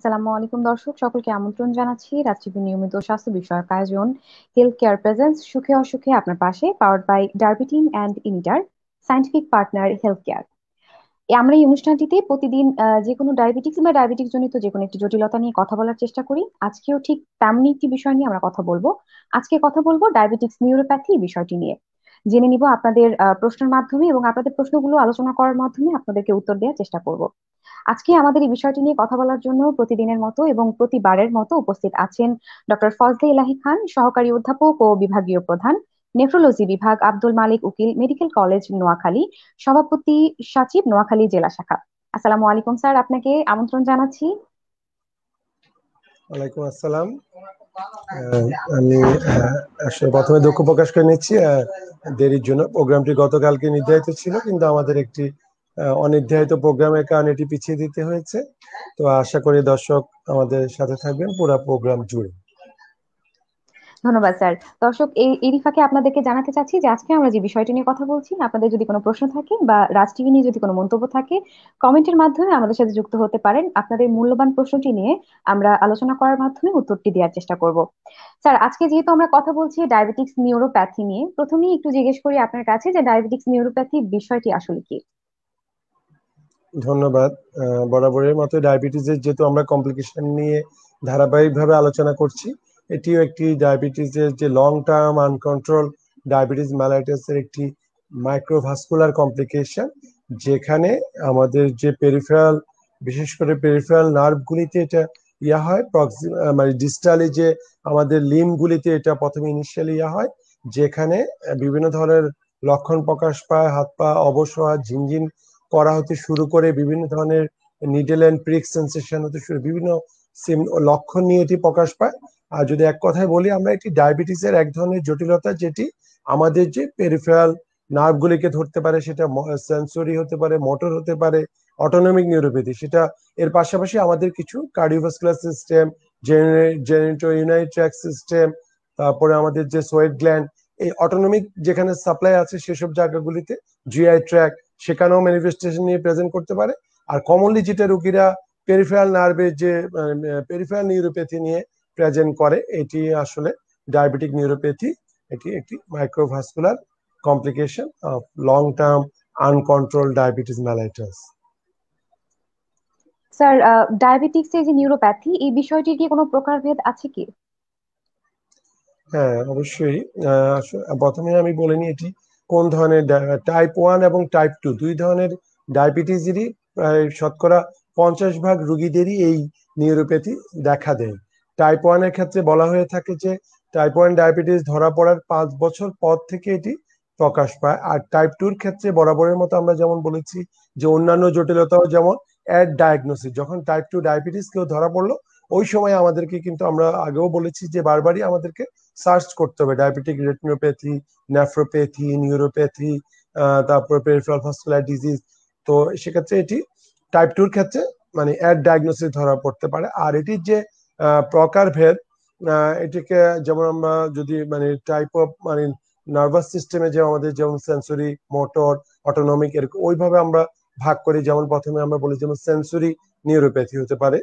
আসসালামু আলাইকুম দর্শক সকলকে আমন্ত্রণ জানাচ্ছি রাজশাহী নিয়মিত স্বাস্থ্য বিষয়ক আয়োজন হেলথ কেয়ার প্রেজেন্স সুখে অসুখে আপনার পাশে পাওয়ার বাই ডার্বিটিন অ্যান্ড ইনিটার সায়েন্টিফিক পার্টনার হেলথ কেয়ার আমরা এই অনুষ্ঠানটিতে প্রতিদিন যে কোনো ডায়াবেটিক্স বা ডায়াবেটিক জনিত যে কোনো একটি জটিলতা নিয়ে কথা বলার চেষ্টা করি আজকেও ঠিক তেমনি একটি বিষয় নিয়ে আমরা কথা বলবো আজকে কথা বলবো ডায়াবেটিক্স নিউরোপ্যাথি বিষয়টি নিয়ে জেনে নিব আপনাদের প্রশ্নের মাধ্যমে এবং আপনাদের প্রশ্নগুলো আলোচনা করার মাধ্যমে আপনাদেরকে উত্তর দেওয়ার চেষ্টা করব আজকে আমাদের এই বিষয়টি নিয়ে কথা বলার জন্য প্রতিদিনের মতো এবং প্রতিবারের মতো উপস্থিত আছেন ডক্টর ফজলে ইলাহি খান সহকারী অধ্যাপক ও বিভাগীয় প্রধান নেফ্রোলজি বিভাগ আব্দুল মালিক উকিল মেডিকেল কলেজ নোয়াখালী সভাপতি সচিব নোয়াখালী জেলা শাখা আসসালামু আলাইকুম স্যার আপনাকে আমন্ত্রণ জানাচ্ছি ওয়ালাইকুম আসসালাম আমি প্রথমে দুঃখ প্রকাশ করে নিচ্ছি দেরির জন্য প্রোগ্রামটি গতকালকে নির্ধারিত ছিল কিন্তু আমাদের একটি অনির্ধারিত প্রোগ্রামের কারণে এটি পিছিয়ে দিতে হয়েছে তো আশা করি দর্শক আমাদের সাথে থাকবেন পুরো প্রোগ্রাম জুড়ে ধন্যবাদ স্যার দর্শক এই ফাঁকে আপনাদেরকে জানাতে চাচ্ছি যে আজকে আমরা যে বিষয়টি নিয়ে কথা বলছি আপনাদের যদি কোনো প্রশ্ন থাকে বা রাজ টিভি নিয়ে যদি কোনো মন্তব্য থাকে কমেন্টের মাধ্যমে আমাদের সাথে যুক্ত হতে পারেন আপনাদের মূল্যবান প্রশ্নটি নিয়ে আমরা আলোচনা করার মাধ্যমে উত্তরটি দেওয়ার চেষ্টা করব স্যার আজকে যেহেতু আমরা কথা বলছি ডায়াবেটিক্স নিউরোপ্যাথি নিয়ে প্রথমেই একটু জিজ্ঞেস করি আপনার কাছে যে ডায়াবেটিক্স নিউরোপ্যাথি বিষয়টি আসলে কি ধন্যবাদ বরাবরের মতো ডায়াবেটিসের যেহেতু আমরা কমপ্লিকেশন নিয়ে ধারাবাহিকভাবে আলোচনা করছি এটিও একটি ডায়াবেটিসের যে লং টার্ম আনকন্ট্রোল ডায়াবেটিস ম্যালাইটাসের একটি মাইক্রোভাস্কুলার কমপ্লিকেশন যেখানে আমাদের যে পেরিফেরাল বিশেষ করে পেরিফেরাল নার্ভগুলিতে এটা ইয়া হয় মানে ডিস্টালি যে আমাদের লিমগুলিতে এটা প্রথমে ইনিশিয়ালি ইয়া হয় যেখানে বিভিন্ন ধরনের লক্ষণ প্রকাশ পায় হাত পা অবসর ঝিনঝিন করা হতে শুরু করে বিভিন্ন ধরনের নিডেল অ্যান্ড প্রিক সেন্সেশন হতে শুরু বিভিন্ন লক্ষণ নিয়ে এটি প্রকাশ পায় আর যদি এক কথায় বলি আমরা এটি ডায়াবেটিসের এক ধরনের জটিলতা যেটি আমাদের যে পেরিফেরাল নার্ভগুলিকে ধরতে পারে সেটা সেন্সরি হতে পারে মোটর হতে পারে অটোনমিক নিউরোপ্যাথি সেটা এর পাশাপাশি আমাদের কিছু cardiovascular system genito urinary tract system তারপরে আমাদের যে সোয়েট গ্ল্যান্ড এই অটোনমিক যেখানে সাপ্লাই আছে সেসব জায়গাগুলিতে জিআই ট্র্যাক সেখানেও ম্যানিফেস্টেশন নিয়ে প্রেজেন্ট করতে পারে আর কমনলি যেটা রুগীরা পেরিফেরাল নার্ভের যে পেরিফেরাল নিউরোপ্যাথি নিয়ে প্রেজেন্ট করে এটি আসলে ডায়াবেটিক নিউরোপ্যাথি এটি একটি microvascular complication of long term uncontrolled diabetes mellitus sir diabetics যে নিউরোপ্যাথি এই বিষয়টির কি কোনো প্রকারভেদ আছে কি হ্যাঁ অবশ্যই প্রথমে আমি বলিনি এটি কোন ধরনের টাইপ ওয়ান এবং টাইপ টু দুই ধরনের ডায়াবেটিসেরই প্রায় শতকরা পঞ্চাশ ভাগ রুগীদেরই এই নিউরোপ্যাথি দেখা দেয় টাইপ ওয়ানের ক্ষেত্রে বলা হয়ে থাকে যে টাইপ ওয়ান ডায়াবেটিস ধরা পড়ার পাঁচ বছর পর থেকে এটি প্রকাশ পায় আর টাইপ টুর ক্ষেত্রে বরাবরের মতো আমরা যেমন বলেছি যে অন্যান্য জটিলতাও যেমন অ্যাড ডায়াগনোসিস যখন টাইপ টু ডায়াবেটিস কেউ ধরা পড়লো ওই সময় আমাদেরকে কিন্তু আমরা আগেও বলেছি যে বারবারই আমাদেরকে সার্চ করতে হবে ডায়াবেটিক রেটিনোপ্যাথি ন্যাফ্রোপ্যাথি নিউরোপ্যাথি তারপর পেরিফেরাল ভাস্কুলার ডিজিজ তো সেক্ষেত্রে এটি টাইপ টুর ক্ষেত্রে মানে অ্যাড ডায়াগনোসিস ধরা পড়তে পারে আর এটির যে প্রকার ভেদ এটিকে যেমন আমরা যদি মানে টাইপ অফ মানে নার্ভাস সিস্টেমে যে আমাদের যেমন সেন্সরি মোটর অটোনমিক এরকম ওইভাবে আমরা ভাগ করি যেমন প্রথমে আমরা বলি যেমন সেন্সরি নিউরোপ্যাথি হতে পারে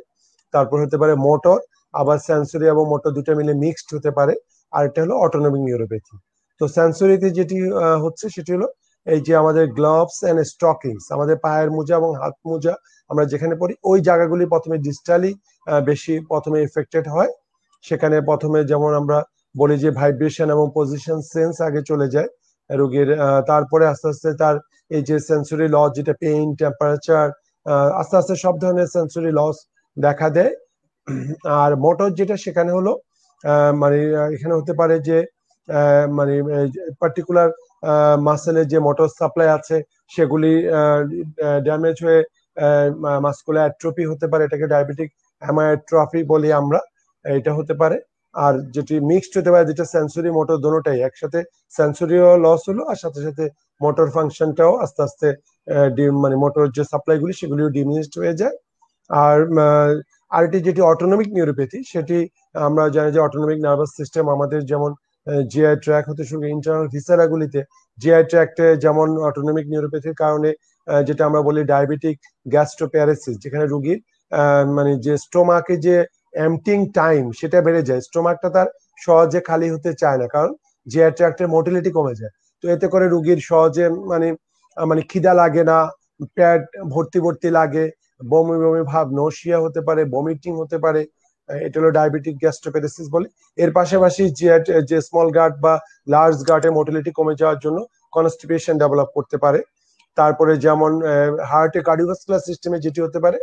তারপর হতে পারে মোটর আবার সেন্সরি এবং মোটর দুটো মিলে মিক্সড হতে পারে আরেকটা হলো অটোনমিক নিউরোপ্যাথি তো সেন্সরিতে যেটি হচ্ছে সেটি হলো এই যে আমাদের গ্লাভস এন্ড স্টকিংস আমাদের পায়ের মোজা এবং হাত মোজা আমরা যেখানে পড়ি ওই জায়গাগুলি প্রথমে ডিজিটালি বেশি প্রথমে এফেক্টেড হয় সেখানে প্রথমে যেমন আমরা বলি যে ভাইব্রেশন এবং পজিশন সেন্স আগে চলে যায় রোগীর তারপরে আস্তে আস্তে তার এই যে সেন্সরি লস যেটা পেইন টেম্পারেচার আস্তে আস্তে সব ধরনের সেন্সরি লস দেখা দেয় আর মোটর যেটা সেখানে হলো মানে এখানে হতে পারে যে মানে পার্টিকুলার মাসেলে যে মোটর সাপ্লাই আছে সেগুলি ড্যামেজ হয়ে মাস্কুলার অ্যাট্রোপি হতে পারে এটাকে ডায়াবেটিক অ্যামায়োট্রফি বলি আমরা এটা হতে পারে আর যেটি মিক্সড হতে পারে যেটা সেন্সরি মোটর দোনোটাই একসাথে সেন্সরিও লস হলো আর সাথে সাথে মোটর ফাংশনটাও আস্তে আস্তে মানে মোটর যে সাপ্লাইগুলি সেগুলিও ডিমিনিস্ট হয়ে যায় আর আর এটি যেটি অটোনমিক নিউরোপ্যাথি সেটি আমরা জানি যে অটোনমিক নার্ভাস সিস্টেম আমাদের যেমন জিআই ট্র্যাক হতে শুরু ইন্টারনাল ভিসারাগুলিতে জিআই ট্র্যাকটে যেমন অটোনমিক নিউরোপ্যাথির কারণে যেটা আমরা বলি ডায়াবেটিক গ্যাস্ট্রোপ্যারেসিস যেখানে রুগীর মানে যে স্টোমাকে যে এমটিং টাইম সেটা বেড়ে যায় স্টোমাকটা তার সহজে খালি হতে চায় না কারণ জিআই ট্র্যাক্টের মোটিলিটি কমে যায় তো এতে করে রুগীর সহজে মানে মানে খিদা লাগে না প্যাড ভর্তি ভর্তি লাগে বমি বমি ভাব নসিয়া হতে পারে বমিটিং হতে পারে এটা হলো ডায়াবেটিক গ্যাস্ট্রোপ্যারেসিস বলে এর পাশাপাশি যে স্মল গার্ড বা লার্জ গার্ডে মোটিলিটি কমে যাওয়ার জন্য কনস্টিপেশন ডেভেলপ করতে পারে তারপরে যেমন হার্টে কার্ডিওভাস্কুলার সিস্টেমে যেটি হতে পারে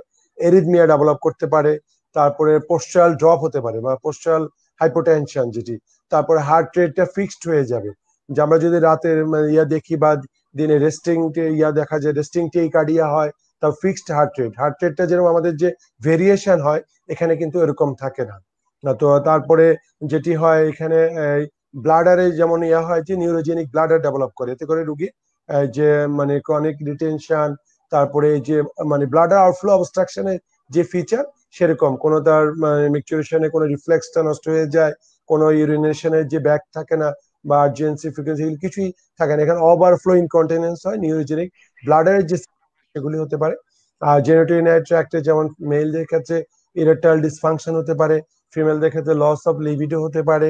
এরিথমিয়া ডেভেলপ করতে পারে তারপরে পোস্টাল ড্রপ হতে পারে বা পোস্টাল হাইপোটেনশন যেটি তারপরে হার্ট রেটটা ফিক্সড হয়ে যাবে যে আমরা যদি রাতের মানে, ইয়া দেখি বা দিনে রেস্টিং ইয়া দেখা যায় রেস্টিং কার্ডিয়া হয় তাও ফিক্সড হার্ট রেট হার্ট রেটটা যেরকম আমাদের যে ভেরিয়েশন হয় এখানে কিন্তু এরকম থাকে না তো তারপরে যেটি হয় এখানে ব্লাডারে যেমন ইয়া হয় যে নিউরোজেনিক ব্লাডার ডেভেলপ করে এতে করে রুগী যে মানে ক্রনিক রিটেনশন তারপরে যে মানে ব্লাডার আউটফ্লো অবস্ট্রাকশনের যে ফিচার সেরকম কোনো তার মিকচুরেশনে কোনো রিফ্লেক্সটা নষ্ট হয়ে যায় কোনো ইউরিনেশনের যে ব্যাক থাকে না বা আর্জেন্সি ফ্রিকোয়েন্সি কিছুই থাকে না এখানে ওভারফ্লো ইনকন্টিনেন্স হয় নিউরোজেনিক ব্লাডারের যে সেগুলি হতে পারে আর জেনেটোনিয়া ট্র্যাক্টে যেমন মেলদের ক্ষেত্রে ইরেকটাইল ডিসফাংশন হতে পারে ফিমেলদের ক্ষেত্রে লস অফ লিভিডো হতে পারে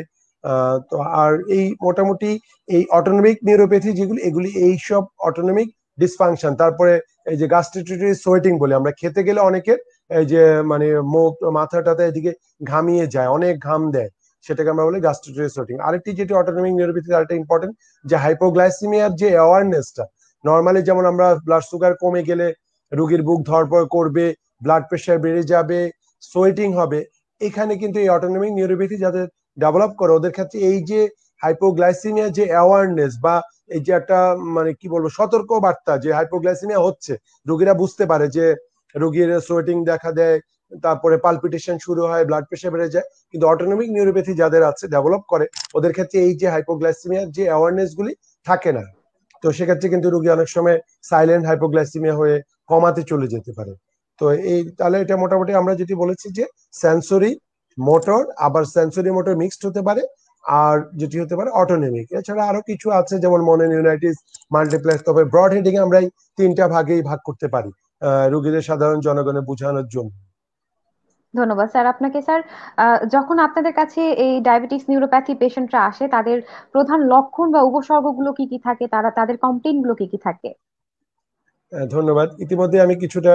তো আর এই মোটামুটি এই অটোনমিক নিউরোপ্যাথি যেগুলি এগুলি এইসব অটোনমিক ডিসফাংশন তারপরে এই যে গ্যাস্ট্রিটিটি সোয়েটিং বলে আমরা খেতে গেলে অনেকের এই যে মানে মুখ মাথাটাতে এদিকে ঘামিয়ে যায় অনেক ঘাম দেয় সেটাকে আমরা বলি গ্যাস্ট্রিটিটি সোয়েটিং আরেকটি যেটি অটোনমিক নিউরোপ্যাথি আরেকটা ইম্পর্টেন্ট যে হাইপোগ্লাইসিমিয়ার যে অ্যাওয়ারনেসটা নর্মালি যেমন আমরা ব্লাড সুগার কমে গেলে রুগীর বুক ধরপর করবে ব্লাড প্রেশার বেড়ে যাবে সোয়েটিং হবে এখানে কিন্তু এই অটোনমিক নিউরোপ্যাথি যাদের ডেভেলপ করে ওদের ক্ষেত্রে এই যে হাইপোগ্লাইসিমিয়া যে অ্যাওয়ারনেস বা এই যে একটা মানে কি বলবো সতর্ক বার্তা যে হাইপোগ্লাইসিমিয়া হচ্ছে রুগীরা বুঝতে পারে যে রুগীর সোয়েটিং দেখা দেয় তারপরে পালপিটেশন শুরু হয় ব্লাড প্রেশার বেড়ে যায় কিন্তু অটোনমিক নিউরোপ্যাথি যাদের আছে ডেভেলপ করে ওদের ক্ষেত্রে এই যে হাইপোগ্লাইসিমিয়ার যে অ্যাওয়ারনেস গুলি থাকে না তো সেক্ষেত্রে কিন্তু রুগী অনেক সময় সাইলেন্ট হাইপোগ্লাইসিমিয়া হয়ে কমাতে চলে যেতে পারে তো এই তাহলে এটা মোটামুটি আমরা যেটি বলেছি যে সেন্সরি মোটর আবার সেন্সরি মোটর মিক্সড হতে পারে আর যেটি হতে পারে অটোনমিক এছাড়া আরো কিছু আছে যেমন মনে ইউনাইটিস মাল্টিপ্লেক্স তবে ব্রড হেডিং আমরা তিনটা ভাগেই ভাগ করতে পারি রুগীদের সাধারণ জনগণের বোঝানোর জন্য ধন্যবাদ স্যার আপনাকে স্যার যখন আপনাদের কাছে এই ডায়াবেটিস নিউরোপ্যাথি পেশেন্টরা আসে তাদের প্রধান লক্ষণ বা উপসর্গগুলো কি কি থাকে তারা তাদের গুলো কি কি থাকে ধন্যবাদ ইতিমধ্যে আমি কিছুটা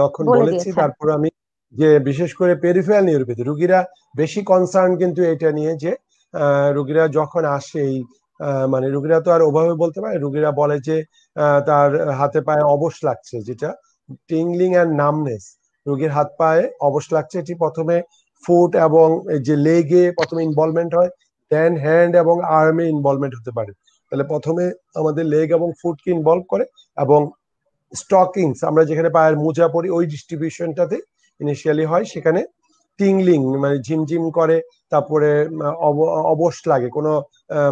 লক্ষণ বলেছি তারপর আমি যে বিশেষ করে পেরিফেরাল নিউরোপ্যাথি রুগীরা বেশি কনসার্ন কিন্তু এটা নিয়ে যে রুগীরা যখন আসে এই মানে রুগীরা তো আর ওভাবে বলতে পারে রুগীরা বলে যে তার হাতে পায়ে অবশ লাগছে যেটা টিংলিং অ্যান্ড নামনেস রোগীর হাত পায়ে অবশ লাগছে এটি প্রথমে ফুট এবং যে লেগে প্রথমে ইনভলভমেন্ট হয় দেন হ্যান্ড এবং আর্মে ইনভলভমেন্ট হতে পারে তাহলে প্রথমে আমাদের লেগ এবং ফুটকে ইনভলভ করে এবং স্টকিংস আমরা যেখানে পায়ের মোজা পরি ওই ডিস্ট্রিবিউশনটাতে ইনিশিয়ালি হয় সেখানে টিংলিং মানে ঝিমঝিম করে তারপরে অবস লাগে কোনো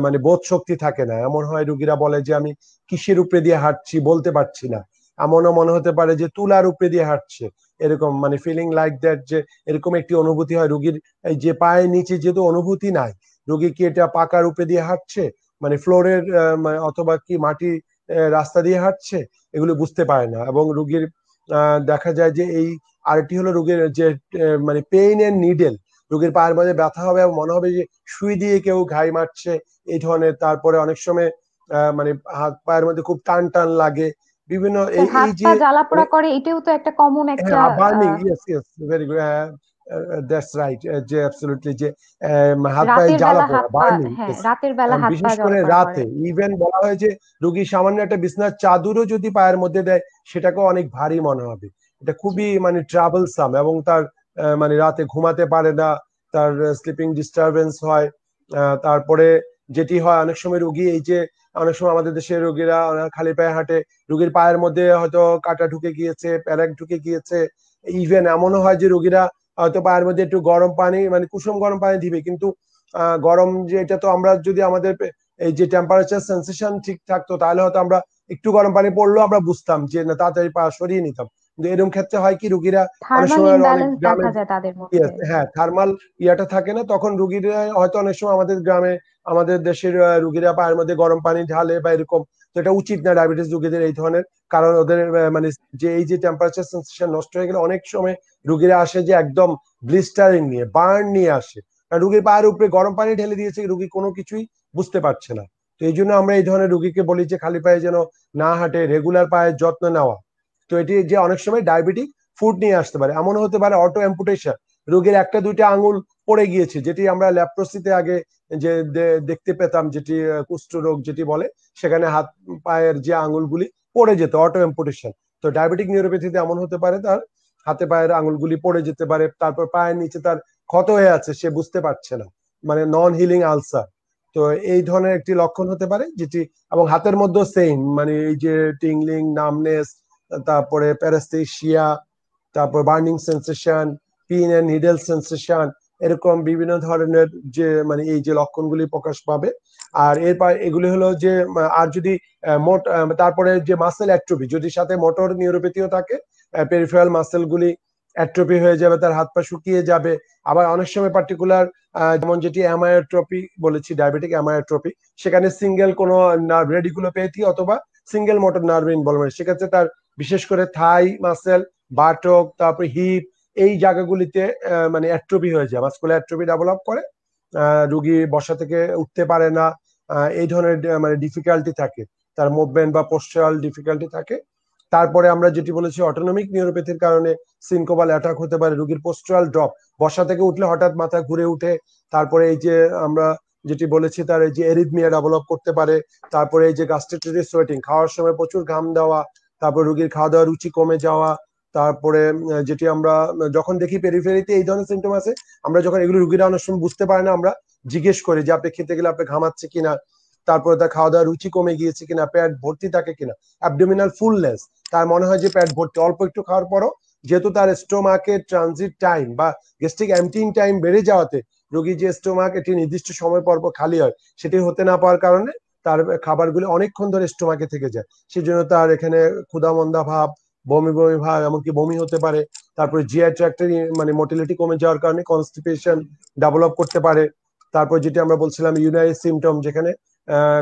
মানে বোধ শক্তি থাকে না এমন হয় রুগীরা বলে যে আমি কিসের উপরে দিয়ে হাঁটছি বলতে পারছি না এমনও মনে হতে পারে যে তুলার উপরে দিয়ে হাঁটছে এরকম মানে ফিলিং লাইক দ্যাট যে এরকম একটি অনুভূতি হয় রুগীর যে পায়ের নিচে যেহেতু অনুভূতি নাই রুগী কি এটা পাকা রূপে দিয়ে হাঁটছে মানে ফ্লোরের মানে অথবা কি মাটি রাস্তা দিয়ে হাঁটছে এগুলো বুঝতে পারে না এবং রুগীর দেখা যায় যে এই আরেকটি হলো রুগীর যে মানে পেইন এন্ড নিডেল রুগীর পায়ের মধ্যে ব্যথা হবে এবং মনে হবে যে সুই দিয়ে কেউ ঘাই মারছে এই ধরনের তারপরে অনেক সময় মানে হাত পায়ের মধ্যে খুব টান টান লাগে বিভিন্ন এই যে জ্বালা পোড়া করে এটাও তো একটা কমন হ্যাঁ, একটা burning yes yes very good that's right যে অ্যাবসলিউটলি যে হাত পায়ে জ্বালা পোড়া বার্নিং রাতের বেলা হাত হ্যাঁ, বিশেষ করে রাতে ইভেন বলা রোগী সামান্য একটা বিছনার চাদরও যদি পায়ের মধ্যে দেয় সেটাকে অনেক ভারী মনে হবে এটা খুবই মানে ট্রাভেলসাম এবং তার মানে রাতে ঘুমাতে পারে না তার স্লিপিং ডিস্টারবেন্স হয় তারপরে যেটি হয় অনেক সময় রোগী এই যে অনেক সময় আমাদের দেশে রোগীরা খালি পায়ে হাঁটে রোগীর পায়ের মধ্যে হয়তো কাটা ঢুকে গিয়েছে প্যারাক ঢুকে গিয়েছে ইভেন এমনও হয় যে রোগীরা হয়তো পায়ের মধ্যে একটু গরম পানি মানে কুসুম গরম পানি দিবে কিন্তু গরম যে এটা তো আমরা যদি আমাদের এই যে টেম্পারেচার সেন্সেশন ঠিক থাকতো তাহলে হয়তো আমরা একটু গরম পানি পড়লেও আমরা বুঝতাম যে না তাড়াতাড়ি পা সরিয়ে নিতাম কিন্তু এরকম ক্ষেত্রে হয় কি রুগীরা হ্যাঁ থার্মাল ইয়াটা থাকে না তখন রুগীরা হয়তো অনেক সময় আমাদের গ্রামে আমাদের দেশের রুগীরা পায়ের মধ্যে গরম পানি ঢালে বা এরকম তো এটা উচিত না ডায়াবেটিস রুগীদের এই ধরনের কারণ ওদের মানে যে এই যে টেম্পারেচার সেন্সেশন নষ্ট হয়ে গেলে অনেক সময় রুগীরা আসে যে একদম ব্লিস্টারিং নিয়ে বার্ন নিয়ে আসে কারণ রুগীর পায়ের উপরে গরম পানি ঢেলে দিয়েছে রুগী কোনো কিছুই বুঝতে পারছে না তো এই জন্য আমরা এই ধরনের রুগীকে বলি যে খালি পায়ে যেন না হাঁটে রেগুলার পায়ের যত্ন নেওয়া তো এটি যে অনেক সময় ডায়াবেটিক ফুড নিয়ে আসতে পারে এমন হতে পারে অটো অ্যাম্পুটেশন রোগের একটা দুইটা আঙুল পড়ে গিয়েছে যেটি আমরা ল্যাপ্রোসিতে আগে যে দেখতে পেতাম যেটি কুষ্ঠ রোগ যেটি বলে সেখানে হাত পায়ের যে আঙুলগুলি পড়ে যেত অটো এম্পুটেশন তো ডায়াবেটিক নিউরোপ্যাথিতে এমন হতে পারে তার হাতে পায়ের আঙুলগুলি পড়ে যেতে পারে তারপর পায়ের নিচে তার ক্ষত হয়ে আছে সে বুঝতে পারছে না মানে নন হিলিং আলসার তো এই ধরনের একটি লক্ষণ হতে পারে যেটি এবং হাতের মধ্যেও সেম মানে এই যে টিংলিং নামনেস তারপরে প্যারাস্থেশিয়া তারপর burning sensation pin needle sensation এরকম বিভিন্ন ধরনের যে মানে এই যে লক্ষণগুলি প্রকাশ পাবে আর এরপর এগুলি হলো যে আর যদি মোট তারপরে যে মাসেল অ্যাট্রোপি যদি সাথে মোটর নিউরোপ্যাথিও থাকে পেরিফেরাল মাসেলগুলি অ্যাট্রোপি হয়ে যাবে তার হাত পা শুকিয়ে যাবে আবার অনেক সময় পার্টিকুলার যেমন যেটি অ্যামায়োট্রপি বলেছি ডায়াবেটিক অ্যামায়োট্রপি সেখানে সিঙ্গেল কোনো নার্ভ রেডিকুলোপ্যাথি অথবা সিঙ্গেল মোটর নার্ভ ইনভলভমেন্ট সেক্ষেত্রে তার বিশেষ করে থাই মাসেল বাটক তারপর হিপ এই জায়গাগুলিতে মানে অ্যাট্রোপি হয়ে যায় মাস্কুলার অ্যাট্রোপি ডেভেলপ করে রুগী বসা থেকে উঠতে পারে না এই ধরনের মানে ডিফিকাল্টি থাকে তার মুভমেন্ট বা পোস্টারাল ডিফিকাল্টি থাকে তারপরে আমরা যেটি বলেছি অটোনমিক নিউরোপ্যাথির কারণে সিনকোবাল অ্যাটাক হতে পারে রুগীর পোস্টারাল ড্রপ বসা থেকে উঠলে হঠাৎ মাথা ঘুরে উঠে তারপরে এই যে আমরা যেটি বলেছি তার এই যে এরিথমিয়া ডেভেলপ করতে পারে তারপরে এই যে গ্যাস্ট্রিটিস সোয়েটিং খাওয়ার সময় প্রচুর ঘাম দেওয়া তারপর রুগীর খাওয়া দাওয়া রুচি কমে যাওয়া তারপরে যেটি আমরা যখন দেখি পেরিফেরিতে এই ধরনের সিমটম আছে আমরা যখন এগুলো রুগীরা অনেক সময় বুঝতে পারে না আমরা জিজ্ঞেস করি যে আপনি খেতে গেলে আপনি ঘামাচ্ছে কিনা তারপরে তার খাওয়া দাওয়ার রুচি কমে গিয়েছে কিনা প্যাট ভর্তি থাকে কিনা অ্যাবডোমিনাল ফুলনেস তার মনে হয় যে প্যাট ভর্তি অল্প একটু খাওয়ার পরও যেহেতু তার স্টোমাকের ট্রানজিট টাইম বা গ্যাস্ট্রিক অ্যাম্পটিং টাইম বেড়ে যাওয়াতে রোগী যে স্টোমাক এটি নির্দিষ্ট সময় পর পর খালি হয় সেটি হতে না পাওয়ার কারণে তার খাবারগুলি অনেকক্ষণ ধরে স্টোমাকে থেকে যায় সেজন্য তার এখানে ক্ষুদামন্দা ভাব বমি বমি ভাব এমনকি বমি হতে পারে তারপরে জিআই ট্র্যাক্টের মানে মোটিলিটি কমে যাওয়ার কারণে কনস্টিপেশন ডেভেলপ করতে পারে তারপর যেটি আমরা বলছিলাম ইউনাই সিমটম যেখানে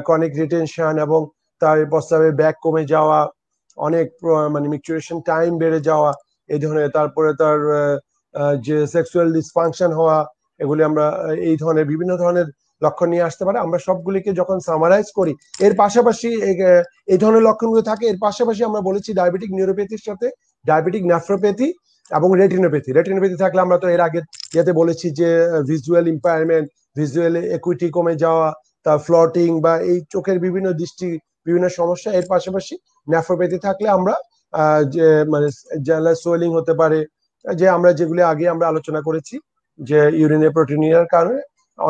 কনিক রিটেনশন এবং তার প্রস্তাবে ব্যাক কমে যাওয়া অনেক মানে মিকচুরেশন টাইম বেড়ে যাওয়া এই ধরনের তারপরে তার যে সেক্সুয়াল ডিসফাংশন হওয়া এগুলি আমরা এই ধরনের বিভিন্ন ধরনের লক্ষণ নিয়ে আসতে পারে আমরা সবগুলিকে যখন সামারাইজ করি এর পাশাপাশি এই ধরনের লক্ষণগুলো থাকে এর পাশাপাশি আমরা বলেছি ডায়াবেটিক নিউরোপ্যাথির সাথে ডায়াবেটিক ন্যাফ্রোপ্যাথি এবং রেটিনোপ্যাথি রেটিনোপ্যাথি থাকলে আমরা তো এর আগে যেতে বলেছি যে ভিজুয়াল ইম্পায়ারমেন্ট ভিজুয়াল একুইটি কমে যাওয়া তা ফ্লটিং বা এই চোখের বিভিন্ন দৃষ্টি বিভিন্ন সমস্যা এর পাশাপাশি ন্যাফ্রোপ্যাথি থাকলে আমরা যে মানে জেলার সোয়েলিং হতে পারে যে আমরা যেগুলি আগে আমরা আলোচনা করেছি যে ইউরিনের প্রোটিনিয়ার কারণে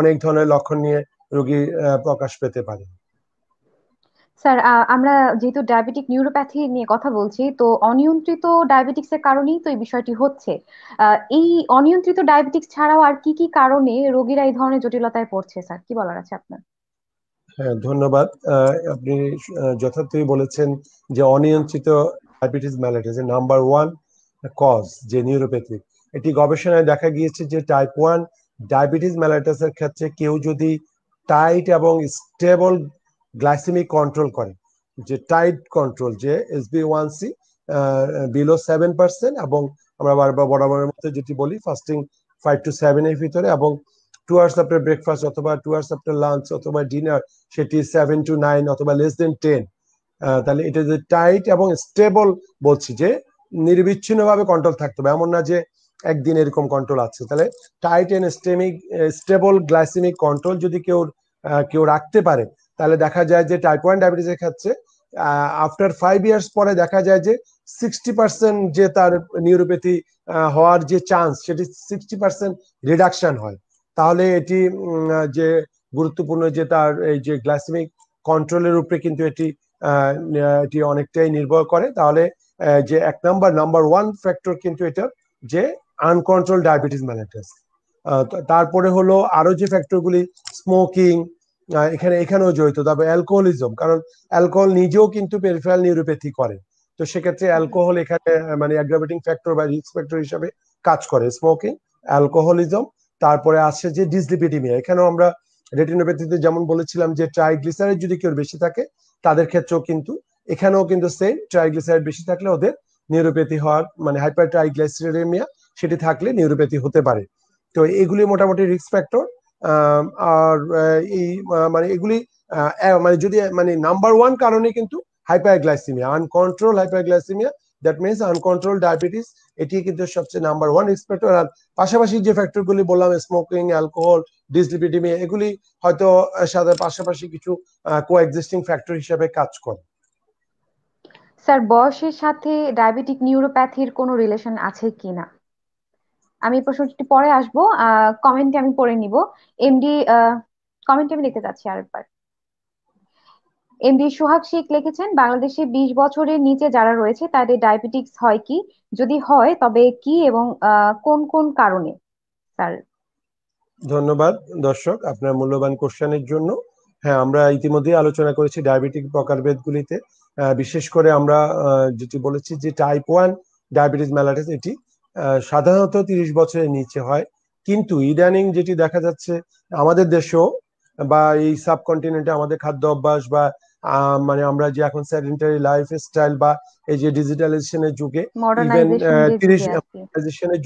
অনেক ধরনের লক্ষণ নিয়ে রোগী প্রকাশ পেতে পারে স্যার আমরা যেহেতু ডায়াবেটিক নিউরোপ্যাথি নিয়ে কথা বলছি তো অনিয়ন্ত্রিত ডায়াবেটিক্স এর কারণেই তো এই বিষয়টি হচ্ছে এই অনিয়ন্ত্রিত ডায়াবেটিক্স ছাড়াও আর কি কি কারণে রোগীরা এই ধরনের জটিলতায় পড়ছে স্যার কি বলার আছে আপনার হ্যাঁ ধন্যবাদ আপনি যথার্থই বলেছেন যে অনিয়ন্ত্রিত diabetes mellitus number one cause যে নিউরোপ্যাথি এটি গবেষণায় দেখা গিয়েছে যে টাইপ ওয়ান ডায়াবেটিস ম্যালাইটাসের ক্ষেত্রে কেউ যদি টাইট এবং স্টেবল গ্লাইসেমিক কন্ট্রোল করে যে টাইট কন্ট্রোল যে এসবি ওয়ান সি বিলো সেভেন পার্সেন্ট এবং আমরা বারবার বরাবরের মধ্যে যেটি বলি ফাস্টিং ফাইভ টু সেভেনের ভিতরে এবং টু আওয়ার্স আফটার ব্রেকফাস্ট অথবা টু আওয়ার্স আফটার লাঞ্চ অথবা ডিনার সেটি সেভেন টু নাইন অথবা লেস দেন টেন তাহলে এটা যে টাইট এবং স্টেবল বলছি যে নির্বিচ্ছিন্নভাবে কন্ট্রোল থাকতে হবে এমন না যে একদিন এরকম কন্ট্রোল আছে তাহলে টাইট এন্ড স্টেমিক স্টেবল গ্লাইসেমিক কন্ট্রোল যদি কেউ কেউ রাখতে পারে তাহলে দেখা যায় যে টাইপ ওয়ান ডায়াবেটিসের ক্ষেত্রে আফটার ফাইভ ইয়ার্স পরে দেখা যায় যে সিক্সটি পার্সেন্ট যে তার নিউরোপ্যাথি হওয়ার যে চান্স সেটি সিক্সটি পার্সেন্ট রিডাকশন হয় তাহলে এটি যে গুরুত্বপূর্ণ যে তার এই যে গ্লাসমিক কন্ট্রোলের উপরে কিন্তু এটি এটি অনেকটাই নির্ভর করে তাহলে যে এক নাম্বার নাম্বার ওয়ান ফ্যাক্টর কিন্তু এটা যে আনকন্ট্রোল ডায়াবেটিস ম্যালাটাস তারপরে হলো আরো যে ফ্যাক্টরগুলি স্মোকিং এখানে এখানেও জড়িত তারপর অ্যালকোহলিজম কারণ অ্যালকোহল নিজেও কিন্তু পেরিফেরাল নিউরোপ্যাথি করে তো সেক্ষেত্রে অ্যালকোহল এখানে মানে অ্যাগ্রাভেটিং ফ্যাক্টর বা রিস্ক ফ্যাক্টর হিসাবে কাজ করে স্মোকিং অ্যালকোহলিজম তারপরে আসছে যে ডিসলিপিডিমিয়া এখানেও আমরা রেটিনোপ্যাথিতে যেমন বলেছিলাম যে ট্রাইগ্লিসারাইড যদি কেউ বেশি থাকে তাদের ক্ষেত্রেও কিন্তু এখানেও কিন্তু সেম ট্রাইগ্লিসারাইড বেশি থাকলে ওদের নিউরোপ্যাথি হওয়ার মানে হাইপার ট্রাইগ্লিসারেমিয়া সেটি থাকলে নিউরোপ্যাথি হতে পারে তো এগুলি মোটামুটি রিস্ক ফ্যাক্টর আর এই মানে এগুলি মানে যদি মানে নাম্বার ওয়ান কারণে কিন্তু hyperglycaemia uncontrolled hyperglycaemia that means uncontrolled diabetes এটি কিন্তু সবচেয়ে নাম্বার ওয়ান রিস্ক ফ্যাক্টর আর পাশাপাশি যে ফ্যাক্টরগুলি বললাম স্মোকিং অ্যালকোহল ডিসলিপিডিমিয়া এগুলি হয়তো সাথে পাশাপাশি কিছু কোএক্সিস্টিং ফ্যাক্টর হিসাবে কাজ করে স্যার বয়সের সাথে ডায়াবেটিক নিউরোপ্যাথির কোনো রিলেশন আছে কিনা আমি প্রশ্নটি পরে আসবো কমেন্টে আমি পড়ে নিব এমডি কমেন্টে আমি দেখতে চাচ্ছি আরেকবার এমডি সোহাগ শেখ লিখেছেন বাংলাদেশে বিশ বছরের নিচে যারা রয়েছে তাদের ডায়াবেটিস হয় কি যদি হয় তবে কি এবং কোন কোন কারণে স্যার ধন্যবাদ দর্শক আপনার মূল্যবান কোশ্চেনের জন্য হ্যাঁ আমরা ইতিমধ্যে আলোচনা করেছি ডায়াবেটিক প্রকারভেদগুলিতে বিশেষ করে আমরা যেটি বলেছি যে টাইপ ওয়ান ডায়াবেটিস ম্যালাটাস এটি সাধারণত তিরিশ বছরের নিচে হয় কিন্তু ইদানিং যেটি দেখা যাচ্ছে আমাদের দেশেও বা এই সাবকন্টিনেন্টে আমাদের খাদ্য অভ্যাস বা মানে আমরা যে এখন স্যাডেন্টারি লাইফ স্টাইল বা এই যে ডিজিটালাইজেশনের যুগে ইভেন তিরিশ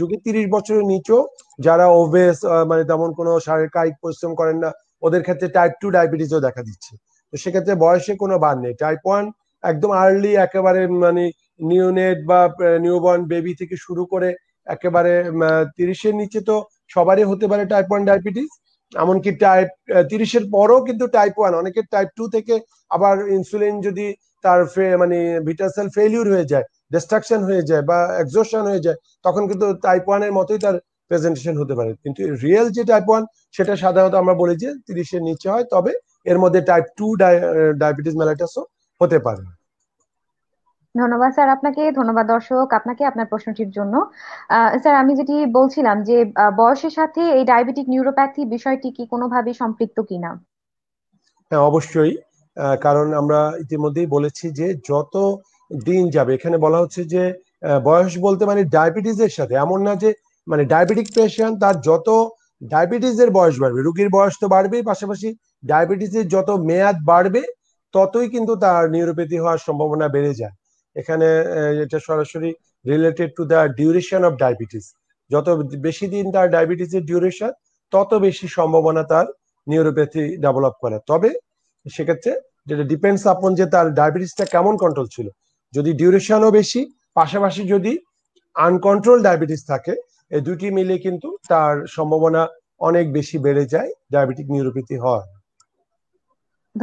যুগে তিরিশ বছরের নিচেও যারা ওভেস মানে তেমন কোনো শারীরিক কায়িক পরিশ্রম করেন না ওদের ক্ষেত্রে টাইপ টু ডায়াবেটিসও দেখা দিচ্ছে তো সেক্ষেত্রে বয়সে কোনো বার নেই টাইপ ওয়ান একদম আর্লি একেবারে মানে নিউনেট বা নিউবর্ন বেবি থেকে শুরু করে একেবারে তিরিশের নিচে তো সবারই হতে পারে টাইপ ওয়ান ডায়াবেটিস এমনকি টাইপ তিরিশের পরও কিন্তু টাইপ ওয়ান অনেকের টাইপ টু থেকে আবার ইনসুলিন যদি তার মানে ভিটাসেল ফেলিউর হয়ে যায় ডিস্ট্রাকশন হয়ে যায় বা এক্সোশন হয়ে যায় তখন কিন্তু টাইপ ওয়ানের মতোই তার প্রেজেন্টেশন হতে পারে কিন্তু রিয়েল যে টাইপ ওয়ান সেটা সাধারণত আমরা বলি যে তিরিশের নিচে হয় তবে এর মধ্যে টাইপ টু ডায়াবেটিস মেলাটাসও হতে পারে ধন্যবাদ স্যার আপনাকে ধন্যবাদ দর্শক আপনাকে আপনার প্রশ্নটির জন্য স্যার আমি যেটি বলছিলাম যে বয়সের সাথে এই ডায়াবেটিক নিউরোপ্যাথি বিষয়টি কি কোনোভাবে সম্পৃক্ত কিনা হ্যাঁ অবশ্যই কারণ আমরা ইতিমধ্যেই বলেছি যে যত দিন যাবে এখানে বলা হচ্ছে যে বয়স বলতে মানে ডায়াবেটিসের সাথে এমন না যে মানে ডায়াবেটিক পেশেন্ট তার যত ডায়াবেটিসের বয়স বাড়বে রোগীর বয়স তো বাড়বেই পাশাপাশি ডায়াবেটিসের যত মেয়াদ বাড়বে ততই কিন্তু তার নিউরোপ্যাথি হওয়ার সম্ভাবনা বেড়ে যায় এখানে এটা সরাসরি related to the duration of diabetes যত বেশি দিন তার ডায়াবেটিসের ডিউরেশন তত বেশি সম্ভাবনা তার নিউরোপ্যাথি ডেভেলপ করে তবে সেক্ষেত্রে যেটা ডিপেন্ডস আপন যে তার ডায়াবেটিসটা কেমন কন্ট্রোল ছিল যদি ডিউরেশনও বেশি পাশাপাশি যদি আনকন্ট্রোল ডায়াবেটিস থাকে এই দুটি মিলে কিন্তু তার সম্ভাবনা অনেক বেশি বেড়ে যায় ডায়াবেটিক নিউরোপ্যাথি হয়